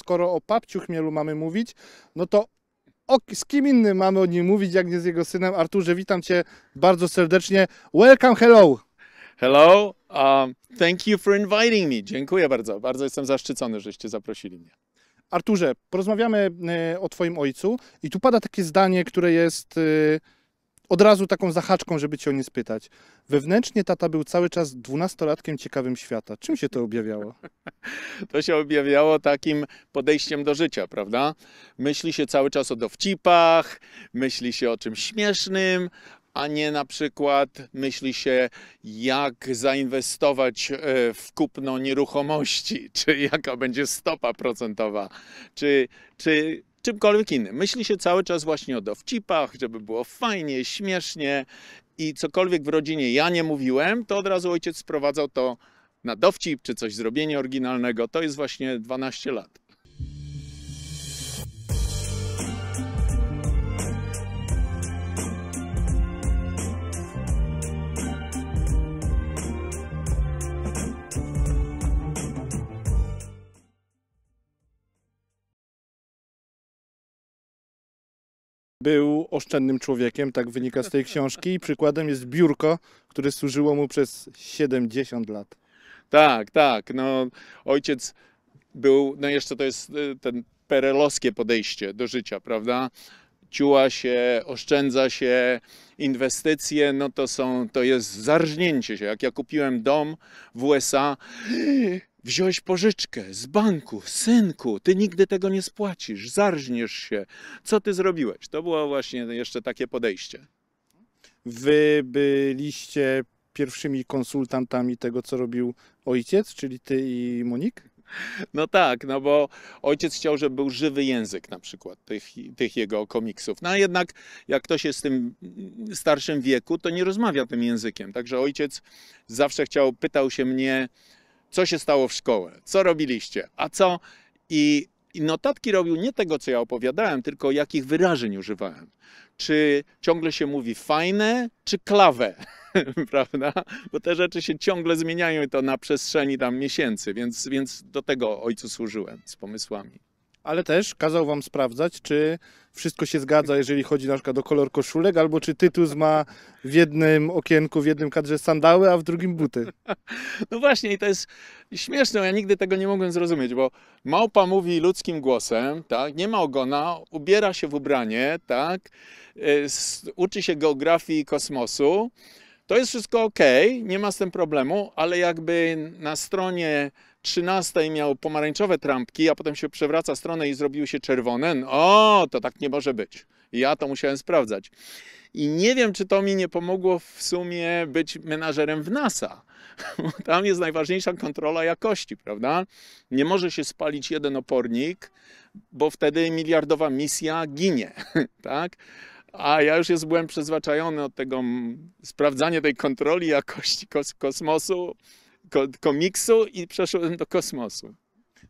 skoro o papciu chmielu mamy mówić, no to o, z kim innym mamy o nim mówić, jak nie z jego synem. Arturze, witam Cię bardzo serdecznie. Welcome, hello! Hello, um, thank you for inviting me. Dziękuję bardzo. Bardzo jestem zaszczycony, żeście zaprosili mnie. Arturze, porozmawiamy e, o Twoim ojcu i tu pada takie zdanie, które jest... Y od razu taką zahaczką, żeby cię o nie spytać. Wewnętrznie tata był cały czas dwunastolatkiem ciekawym świata. Czym się to objawiało? To się objawiało takim podejściem do życia, prawda? Myśli się cały czas o dowcipach, myśli się o czymś śmiesznym, a nie na przykład myśli się, jak zainwestować e, w kupno nieruchomości, czy jaka będzie stopa procentowa, czy, czy czymkolwiek innym. Myśli się cały czas właśnie o dowcipach, żeby było fajnie, śmiesznie i cokolwiek w rodzinie ja nie mówiłem, to od razu ojciec sprowadzał to na dowcip czy coś zrobienie oryginalnego. To jest właśnie 12 lat. Był oszczędnym człowiekiem, tak wynika z tej książki i przykładem jest biurko, które służyło mu przez 70 lat. Tak, tak. No, ojciec był, no jeszcze to jest y, ten perelowskie podejście do życia, prawda? ciuła się, oszczędza się, inwestycje, no to są, to jest zarżnięcie się. Jak ja kupiłem dom w USA, Wziąłeś pożyczkę z banku, synku, ty nigdy tego nie spłacisz, zarżniesz się, co ty zrobiłeś? To było właśnie jeszcze takie podejście. Wy byliście pierwszymi konsultantami tego, co robił ojciec, czyli ty i Monik? No tak, no bo ojciec chciał, żeby był żywy język na przykład tych, tych, jego komiksów. No a jednak jak ktoś jest w tym starszym wieku, to nie rozmawia tym językiem. Także ojciec zawsze chciał, pytał się mnie, co się stało w szkole, co robiliście, a co. I, I, notatki robił nie tego, co ja opowiadałem, tylko jakich wyrażeń używałem. Czy ciągle się mówi fajne, czy klawę, prawda? Bo te rzeczy się ciągle zmieniają i to na przestrzeni tam miesięcy, więc, więc do tego ojcu służyłem z pomysłami ale też kazał wam sprawdzać, czy wszystko się zgadza, jeżeli chodzi na przykład o kolor koszulek, albo czy Tytus ma w jednym okienku, w jednym kadrze sandały, a w drugim buty. No właśnie i to jest śmieszne, ja nigdy tego nie mogłem zrozumieć, bo małpa mówi ludzkim głosem, tak, nie ma ogona, ubiera się w ubranie, tak, y, uczy się geografii kosmosu, to jest wszystko ok, nie ma z tym problemu, ale jakby na stronie 13 miał pomarańczowe trampki, a potem się przewraca stronę i zrobiły się czerwone. O, no, to tak nie może być. Ja to musiałem sprawdzać. I nie wiem, czy to mi nie pomogło w sumie być menażerem w NASA. Bo tam jest najważniejsza kontrola jakości, prawda? Nie może się spalić jeden opornik, bo wtedy miliardowa misja ginie, tak? A ja już jest byłem przyzwyczajony od tego mm, sprawdzania tej kontroli jakości kos kosmosu komiksu i przeszedłem do kosmosu.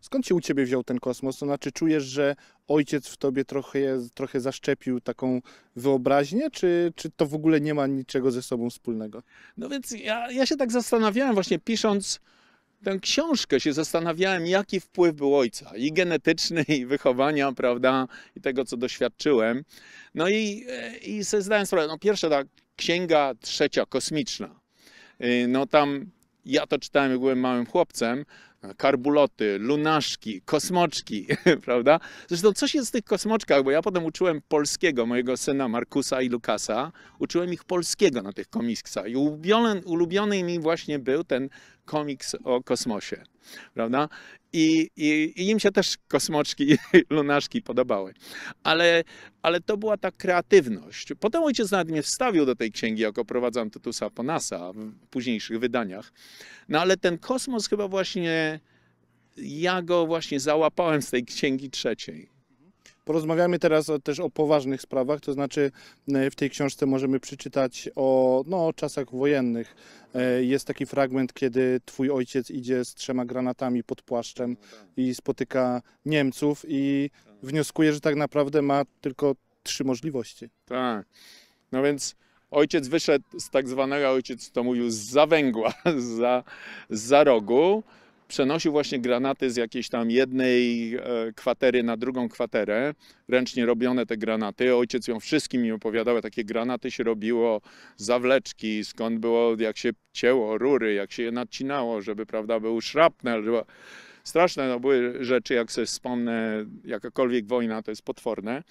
Skąd się u ciebie wziął ten kosmos? To znaczy, czujesz, że ojciec w tobie trochę, trochę zaszczepił taką wyobraźnię, czy, czy to w ogóle nie ma niczego ze sobą wspólnego? No więc ja, ja się tak zastanawiałem, właśnie pisząc tę książkę, się zastanawiałem, jaki wpływ był ojca i genetyczny, i wychowania, prawda, i tego, co doświadczyłem. No i, i sobie zdałem sprawę, no pierwsza ta księga trzecia, kosmiczna. Y, no tam ja to czytałem, jak byłem małym chłopcem, karbuloty, lunaszki, kosmoczki, prawda? Zresztą coś jest w tych kosmoczkach, bo ja potem uczyłem polskiego, mojego syna Markusa i Lukasa, uczyłem ich polskiego na tych komiksach i ulubiony, ulubiony mi właśnie był ten komiks o kosmosie, prawda? I, i, I, im się też kosmoczki, lunaszki podobały. Ale, ale to była ta kreatywność. Potem ojciec nawet mnie wstawił do tej księgi, jako prowadzam Tytusa Ponasa w późniejszych wydaniach. No ale ten kosmos chyba właśnie, ja go właśnie załapałem z tej księgi trzeciej. Porozmawiamy teraz też o poważnych sprawach, to znaczy e, w tej książce możemy przeczytać o, no, o czasach wojennych. E, jest taki fragment, kiedy twój ojciec idzie z trzema granatami pod płaszczem i spotyka Niemców i wnioskuje, że tak naprawdę ma tylko trzy możliwości. Tak. No więc ojciec wyszedł z tak zwanego, ojciec to mówił, z za węgła, z za, z za rogu przenosił właśnie granaty z jakiejś tam jednej e, kwatery na drugą kwaterę, ręcznie robione te granaty. Ojciec ją wszystkim mi opowiadał, takie granaty się robiło, zawleczki, skąd było, jak się cięło rury, jak się je nacinało, żeby, prawda, był szrapnel. Straszne no, były rzeczy, jak sobie wspomnę, jakakolwiek wojna, to jest potworne.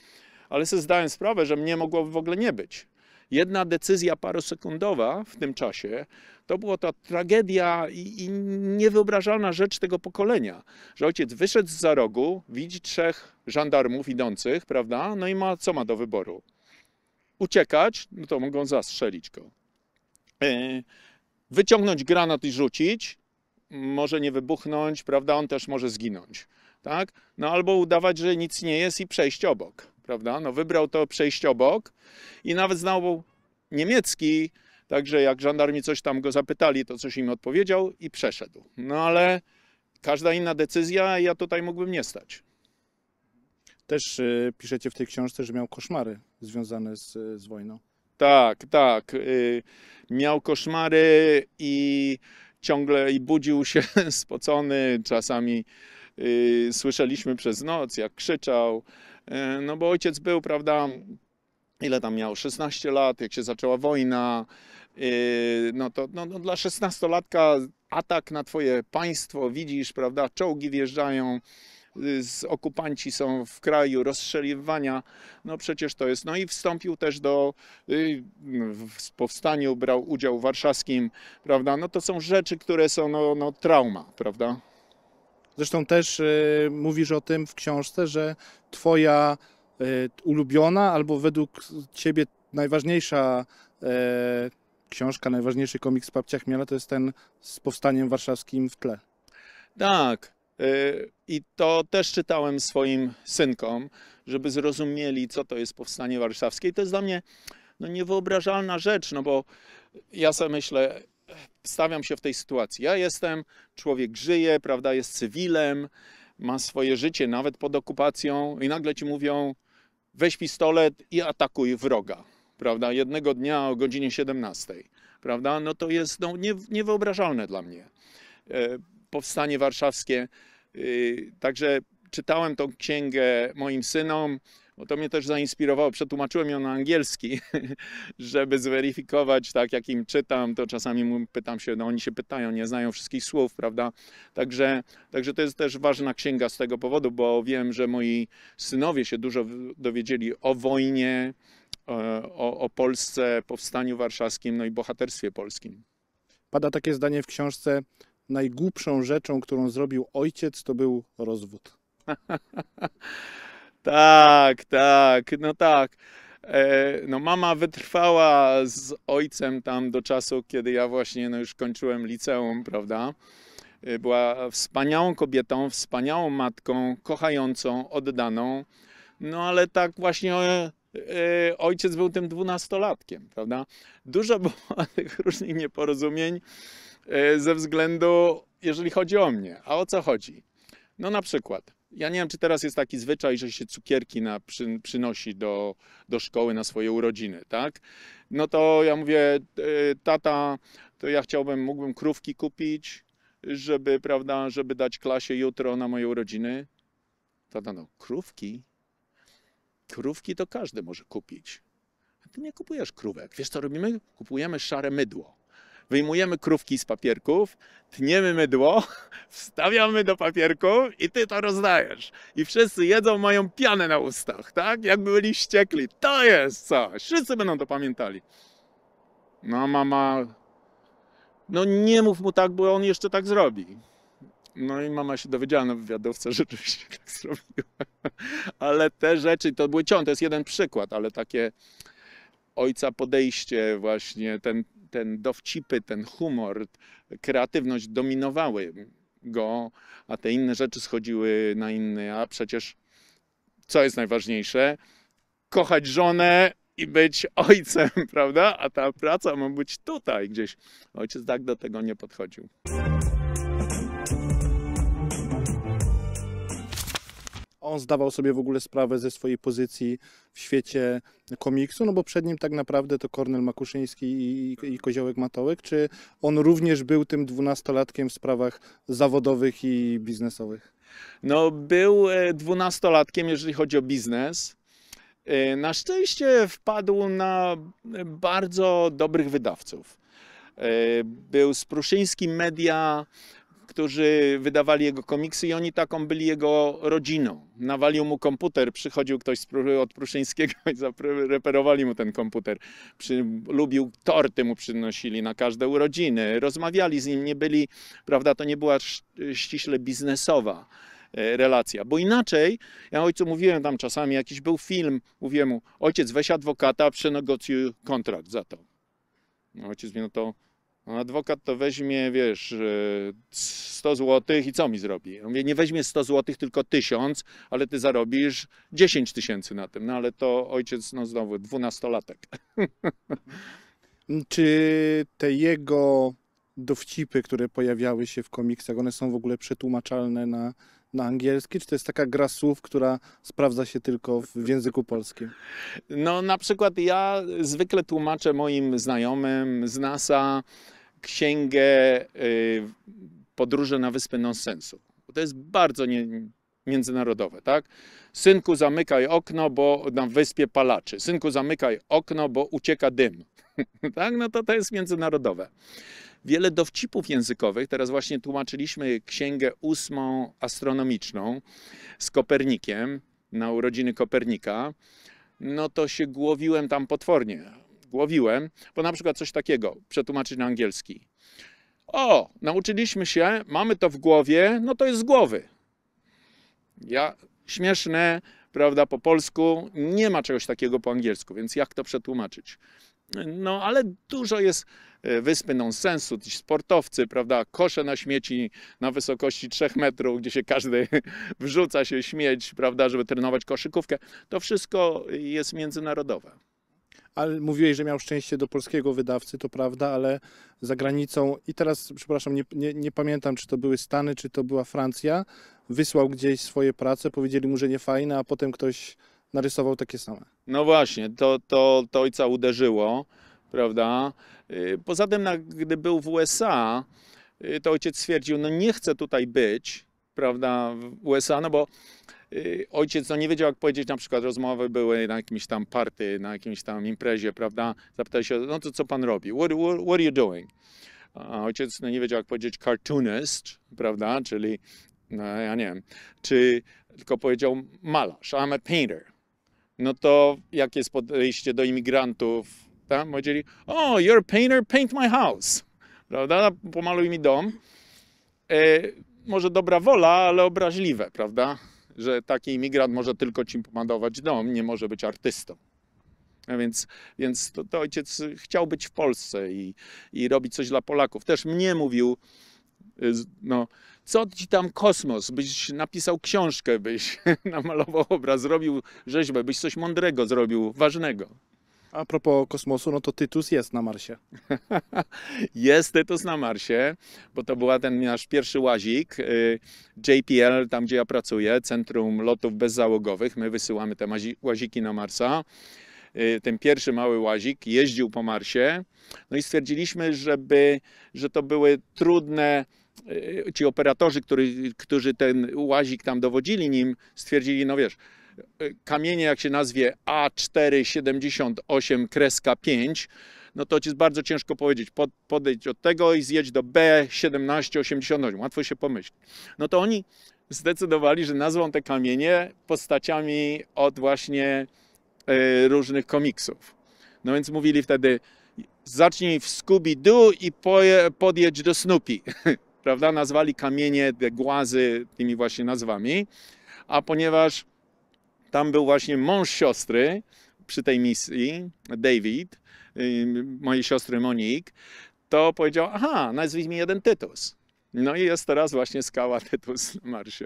Ale sobie zdałem sprawę, że mnie mogło w ogóle nie być. Jedna decyzja parosekundowa w tym czasie to była ta tragedia i, i niewyobrażalna rzecz tego pokolenia, że ojciec wyszedł z za rogu, widzi trzech żandarmów idących, prawda? No i ma, co ma do wyboru? Uciekać, no to mogą zastrzelić go. E, wyciągnąć granat i rzucić, może nie wybuchnąć, prawda? On też może zginąć, tak? No albo udawać, że nic nie jest i przejść obok prawda? No wybrał to przejść obok i nawet znał niemiecki, także jak żandarmi coś tam go zapytali, to coś im odpowiedział i przeszedł. No ale każda inna decyzja, ja tutaj mógłbym nie stać. Też y, piszecie w tej książce, że miał koszmary związane z, z wojną. Tak, tak. Y, miał koszmary i ciągle i budził się spocony. Czasami y, słyszeliśmy przez noc, jak krzyczał. E, no bo ojciec był, prawda, ile tam miał, 16 lat, jak się zaczęła wojna, e, no to no, no dla 16-latka atak na twoje państwo, widzisz, prawda, czołgi wjeżdżają, e, z okupanci są w kraju, rozstrzeliwania, no przecież to jest. No i wstąpił też do y, w powstaniu, brał udział warszawskim, prawda, no to są rzeczy, które są, no, no trauma, prawda. Zresztą też y, mówisz o tym w książce, że twoja y, ulubiona albo według ciebie najważniejsza y, książka, najważniejszy komik z Papcia Chmiela to jest ten z Powstaniem Warszawskim w tle. Tak. I to też czytałem swoim synkom, żeby zrozumieli, co to jest Powstanie Warszawskie. I to jest dla mnie no, niewyobrażalna rzecz, no bo ja sobie myślę, stawiam się w tej sytuacji. Ja jestem, człowiek żyje, prawda, jest cywilem, ma swoje życie nawet pod okupacją i nagle ci mówią weź pistolet i atakuj wroga, prawda, jednego dnia o godzinie 17, prawda, no to jest no, nie, niewyobrażalne dla mnie. E, powstanie warszawskie, e, także czytałem tą księgę moim synom, bo no to mnie też zainspirowało, przetłumaczyłem ją na angielski, żeby zweryfikować, tak jak im czytam, to czasami pytam się, no oni się pytają, nie znają wszystkich słów, prawda? Także, także to jest też ważna księga z tego powodu, bo wiem, że moi synowie się dużo dowiedzieli o wojnie, e, o, o Polsce, powstaniu warszawskim, no i bohaterstwie polskim. Pada takie zdanie w książce, najgłupszą rzeczą, którą zrobił ojciec, to był rozwód. Tak, tak, no tak. E, no mama wytrwała z ojcem tam do czasu, kiedy ja właśnie no już kończyłem liceum, prawda? E, była wspaniałą kobietą, wspaniałą matką, kochającą, oddaną. No ale tak właśnie e, ojciec był tym dwunastolatkiem, prawda? Dużo było tych różnych nieporozumień ze względu, jeżeli chodzi o mnie. A o co chodzi? No na przykład ja nie wiem, czy teraz jest taki zwyczaj, że się cukierki na, przy, przynosi do, do szkoły na swoje urodziny, tak? No to ja mówię, e, tata, to ja chciałbym, mógłbym krówki kupić, żeby, prawda, żeby dać klasie jutro na moje urodziny. Tata, no krówki? Krówki to każdy może kupić. A ty nie kupujesz krówek. Wiesz co robimy? Kupujemy szare mydło. Wyjmujemy krówki z papierków, tniemy mydło, wstawiamy do papierku i ty to rozdajesz. I wszyscy jedzą, mają pianę na ustach, tak? Jakby byli ściekli. To jest coś. Wszyscy będą to pamiętali. No mama... No nie mów mu tak, bo on jeszcze tak zrobi. No i mama się dowiedziała na wywiadowce, że rzeczywiście tak zrobiła. Ale te rzeczy, to były ciągle, to jest jeden przykład, ale takie ojca podejście właśnie, ten ten dowcipy, ten humor, kreatywność dominowały go, a te inne rzeczy schodziły na inny. A przecież co jest najważniejsze? Kochać żonę i być ojcem, prawda? A ta praca ma być tutaj gdzieś. Ojciec tak do tego nie podchodził. on zdawał sobie w ogóle sprawę ze swojej pozycji w świecie komiksu, no bo przed nim tak naprawdę to Kornel Makuszyński i, i Koziołek Matołek, czy on również był tym dwunastolatkiem w sprawach zawodowych i biznesowych? No, był e, dwunastolatkiem, jeżeli chodzi o biznes. E, na szczęście wpadł na e, bardzo dobrych wydawców. Był z Pruszyńskim Media, którzy wydawali jego komiksy i oni taką byli jego rodziną. Nawalił mu komputer, przychodził ktoś od Pruszyńskiego i reperowali mu ten komputer. Przy, lubił torty mu przynosili na każde urodziny. Rozmawiali z nim, nie byli, prawda, to nie była ściśle biznesowa e, relacja. Bo inaczej, ja ojcu mówiłem tam czasami, jakiś był film, mówiłem mu, ojciec weź adwokata, przenegocjuj kontrakt za to. No, ojciec mi no to no, adwokat to weźmie, wiesz, 100 e, zł i co mi zrobi? Ja mówię, nie weźmie 100 zł, tylko 1000, ale ty zarobisz 10 tysięcy na tym. No ale to ojciec, no znowu, dwunastolatek. Czy te jego dowcipy, które pojawiały się w komiksach, one są w ogóle przetłumaczalne na, na angielski, czy to jest taka gra słów, która sprawdza się tylko w, języku polskim? No na przykład ja zwykle tłumaczę moim znajomym z NASA księgę y, Podróże na wyspę Nonsensu. To jest bardzo nie, międzynarodowe, tak? Synku, zamykaj okno, bo na wyspie palaczy. Synku, zamykaj okno, bo ucieka dym. tak? No to to jest międzynarodowe wiele dowcipów językowych. Teraz właśnie tłumaczyliśmy księgę ósmą astronomiczną z Kopernikiem na urodziny Kopernika. No to się głowiłem tam potwornie. Głowiłem, bo na przykład coś takiego przetłumaczyć na angielski. O, nauczyliśmy się, mamy to w głowie, no to jest z głowy. Ja śmieszne, prawda, po polsku, nie ma czegoś takiego po angielsku, więc jak to przetłumaczyć? No ale dużo jest e, wyspy nonsensu, ci sportowcy, prawda, kosze na śmieci na wysokości 3 metrów, gdzie się każdy wrzuca się śmieć, prawda, żeby trenować koszykówkę. To wszystko jest międzynarodowe. Ale mówiłeś, że miał szczęście do polskiego wydawcy, to prawda, ale za granicą, i teraz, przepraszam, nie, nie, nie pamiętam, czy to były Stany, czy to była Francja, wysłał gdzieś swoje prace, powiedzieli mu, że nie fajne, a potem ktoś narysował takie same. No właśnie, to, to, to ojca uderzyło, prawda? Y, poza tym, gdy był w USA, y, to ojciec stwierdził, no nie chcę tutaj być, prawda, w USA, no bo y, ojciec no nie wiedział jak powiedzieć, na przykład rozmowy były na jakimś tam party, na jakimś tam imprezie, prawda, zapytał się, no to co pan robi, what, what, what are you doing? A ojciec no nie wiedział jak powiedzieć cartoonist, prawda, czyli, no ja nie wiem, czy tylko powiedział malarz, I'm a painter, no to jakie jest podejście do imigrantów? Tam powiedzieli, oh, you're a painter, paint my house. Prawda? Pomaluj mi dom. E, może dobra wola, ale obraźliwe, prawda? Że taki imigrant może tylko ci pomalować dom, nie może być artystą. A więc, więc to, to, ojciec chciał być w Polsce i, i robić coś dla Polaków. Też mnie mówił, no, co ci tam kosmos, byś napisał książkę, byś namalował obraz, zrobił rzeźbę, byś coś mądrego zrobił, ważnego. A propos kosmosu, no to Tytus jest na Marsie. jest Tytus na Marsie, bo to była ten nasz pierwszy łazik. Y, JPL, tam gdzie ja pracuję, Centrum Lotów Bezzałogowych. My wysyłamy te łaziki na Marsa. Y, ten pierwszy mały łazik jeździł po Marsie. No i stwierdziliśmy, żeby, że to były trudne E, ci operatorzy, który, którzy ten łazik tam dowodzili nim, stwierdzili, no wiesz, e, kamienie jak się nazwie A478 kreska 5, no to ci jest bardzo ciężko powiedzieć, pod, podejdź od tego i zjedź do B1788, łatwo się pomyśleć. No to oni zdecydowali, że nazwą te kamienie postaciami od właśnie y, różnych komiksów. No więc mówili wtedy, zacznij w Scooby-Doo i podjedź do Snoopy. prawda? Nazwali kamienie, te głazy tymi właśnie nazwami, a ponieważ tam był właśnie mąż siostry przy tej misji, David, y, mojej siostry Monique, to powiedział, aha, nazwij mi jeden Tytus. No i jest teraz właśnie skała Tytus na Marsie.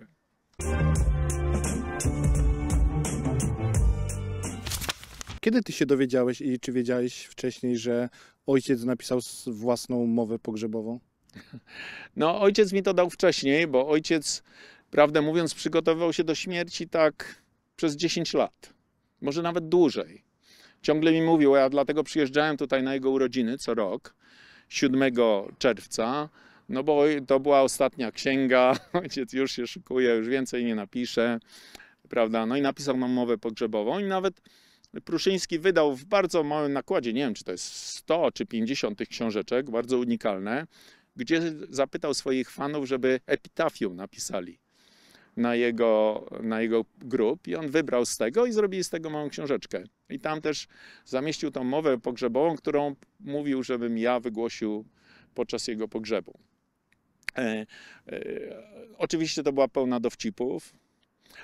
Kiedy ty się dowiedziałeś i czy wiedziałeś wcześniej, że ojciec napisał własną mowę pogrzebową? No, ojciec mi to dał wcześniej, bo ojciec, prawdę mówiąc, przygotowywał się do śmierci tak przez 10 lat, może nawet dłużej. Ciągle mi mówił, ja dlatego przyjeżdżałem tutaj na jego urodziny co rok, 7 czerwca, no bo to była ostatnia księga, ojciec już się szykuje, już więcej nie napisze, prawda? No i napisał nam mowę pogrzebową i nawet Pruszyński wydał w bardzo małym nakładzie, nie wiem czy to jest 100 czy 50 tych książeczek, bardzo unikalne gdzie zapytał swoich fanów, żeby epitafium napisali na jego, na jego grób i on wybrał z tego i zrobili z tego małą książeczkę. I tam też zamieścił tą mowę pogrzebową, którą mówił, żebym ja wygłosił podczas jego pogrzebu. E, e, oczywiście to była pełna dowcipów,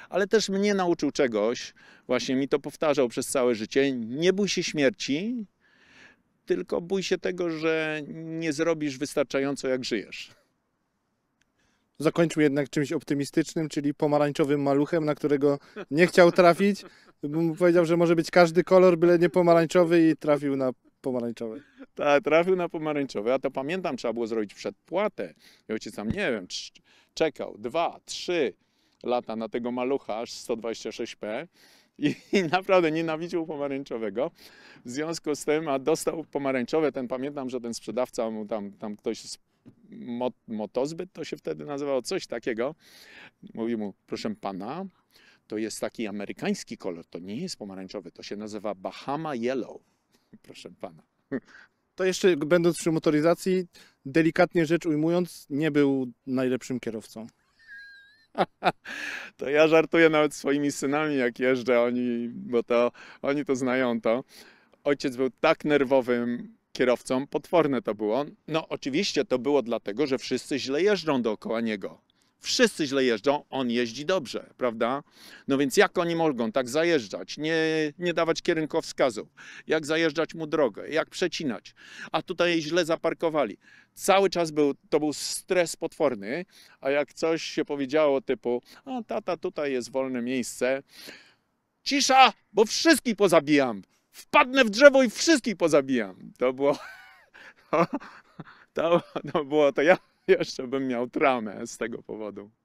ale też mnie nauczył czegoś, właśnie mi to powtarzał przez całe życie, nie bój się śmierci, tylko bój się tego, że nie zrobisz wystarczająco, jak żyjesz. Zakończył jednak czymś optymistycznym, czyli pomarańczowym maluchem, na którego nie chciał trafić. Powiedział, że może być każdy kolor, byle nie pomarańczowy i trafił na pomarańczowy. Tak, trafił na pomarańczowy. A to pamiętam, trzeba było zrobić przedpłatę. I ojciec tam, nie wiem, czekał dwa, trzy lata na tego malucha, aż 126p i, naprawdę nienawidził pomarańczowego. W związku z tym, a dostał pomarańczowe, ten pamiętam, że ten sprzedawca mu tam, tam ktoś z mot, motozbyt to się wtedy nazywało, coś takiego. Mówi mu, proszę pana, to jest taki amerykański kolor, to nie jest pomarańczowy, to się nazywa Bahama Yellow. Proszę pana. To jeszcze będąc przy motoryzacji, delikatnie rzecz ujmując, nie był najlepszym kierowcą to ja żartuję nawet swoimi synami, jak jeżdżę, oni, bo to, oni to znają to. Ojciec był tak nerwowym kierowcą, potworne to było. No oczywiście to było dlatego, że wszyscy źle jeżdżą dookoła niego. Wszyscy źle jeżdżą, on jeździ dobrze, prawda? No więc jak oni mogą tak zajeżdżać, nie, nie dawać kierunkowskazów, jak zajeżdżać mu drogę, jak przecinać, a tutaj źle zaparkowali. Cały czas był, to był stres potworny, a jak coś się powiedziało typu, a tata, tutaj jest wolne miejsce, cisza, bo wszystkich pozabijam, wpadnę w drzewo i wszystkich pozabijam. To było... To, to było to ja jeszcze bym miał tramę z tego powodu.